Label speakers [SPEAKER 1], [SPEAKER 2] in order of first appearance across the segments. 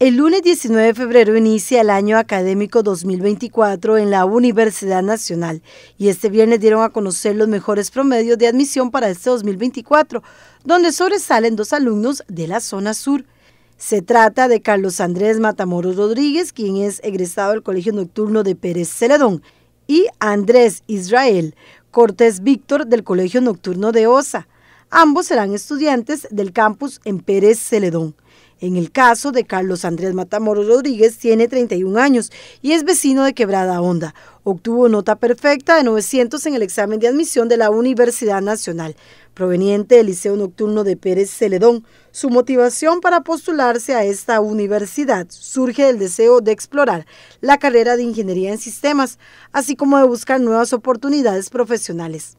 [SPEAKER 1] El lunes 19 de febrero inicia el año académico 2024 en la Universidad Nacional y este viernes dieron a conocer los mejores promedios de admisión para este 2024, donde sobresalen dos alumnos de la zona sur. Se trata de Carlos Andrés Matamoros Rodríguez, quien es egresado del Colegio Nocturno de Pérez Celedón, y Andrés Israel Cortés Víctor del Colegio Nocturno de Osa. Ambos serán estudiantes del campus en Pérez Celedón. En el caso de Carlos Andrés Matamoros Rodríguez, tiene 31 años y es vecino de Quebrada Honda. Obtuvo nota perfecta de 900 en el examen de admisión de la Universidad Nacional, proveniente del Liceo Nocturno de Pérez Celedón. Su motivación para postularse a esta universidad surge del deseo de explorar la carrera de Ingeniería en Sistemas, así como de buscar nuevas oportunidades profesionales.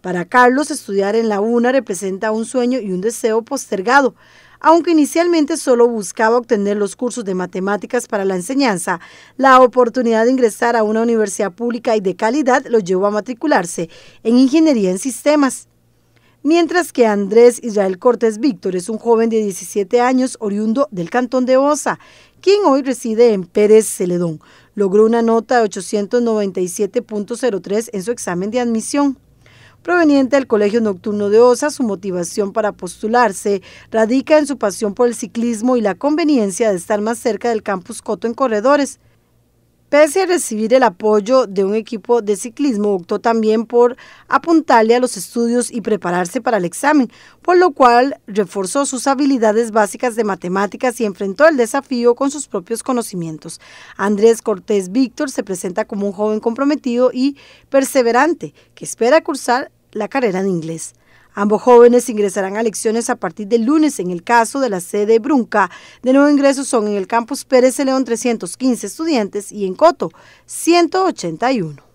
[SPEAKER 1] Para Carlos, estudiar en la UNA representa un sueño y un deseo postergado. Aunque inicialmente solo buscaba obtener los cursos de matemáticas para la enseñanza, la oportunidad de ingresar a una universidad pública y de calidad lo llevó a matricularse en Ingeniería en Sistemas. Mientras que Andrés Israel Cortés Víctor es un joven de 17 años oriundo del Cantón de Osa, quien hoy reside en Pérez Celedón. Logró una nota de 897.03 en su examen de admisión proveniente del Colegio Nocturno de Osa, su motivación para postularse radica en su pasión por el ciclismo y la conveniencia de estar más cerca del campus Coto en corredores. Pese a recibir el apoyo de un equipo de ciclismo, optó también por apuntarle a los estudios y prepararse para el examen, por lo cual reforzó sus habilidades básicas de matemáticas y enfrentó el desafío con sus propios conocimientos. Andrés Cortés Víctor se presenta como un joven comprometido y perseverante que espera cursar la carrera en inglés. Ambos jóvenes ingresarán a lecciones a partir del lunes en el caso de la sede Brunca. De nuevo ingresos son en el campus Pérez León 315 estudiantes y en Coto 181.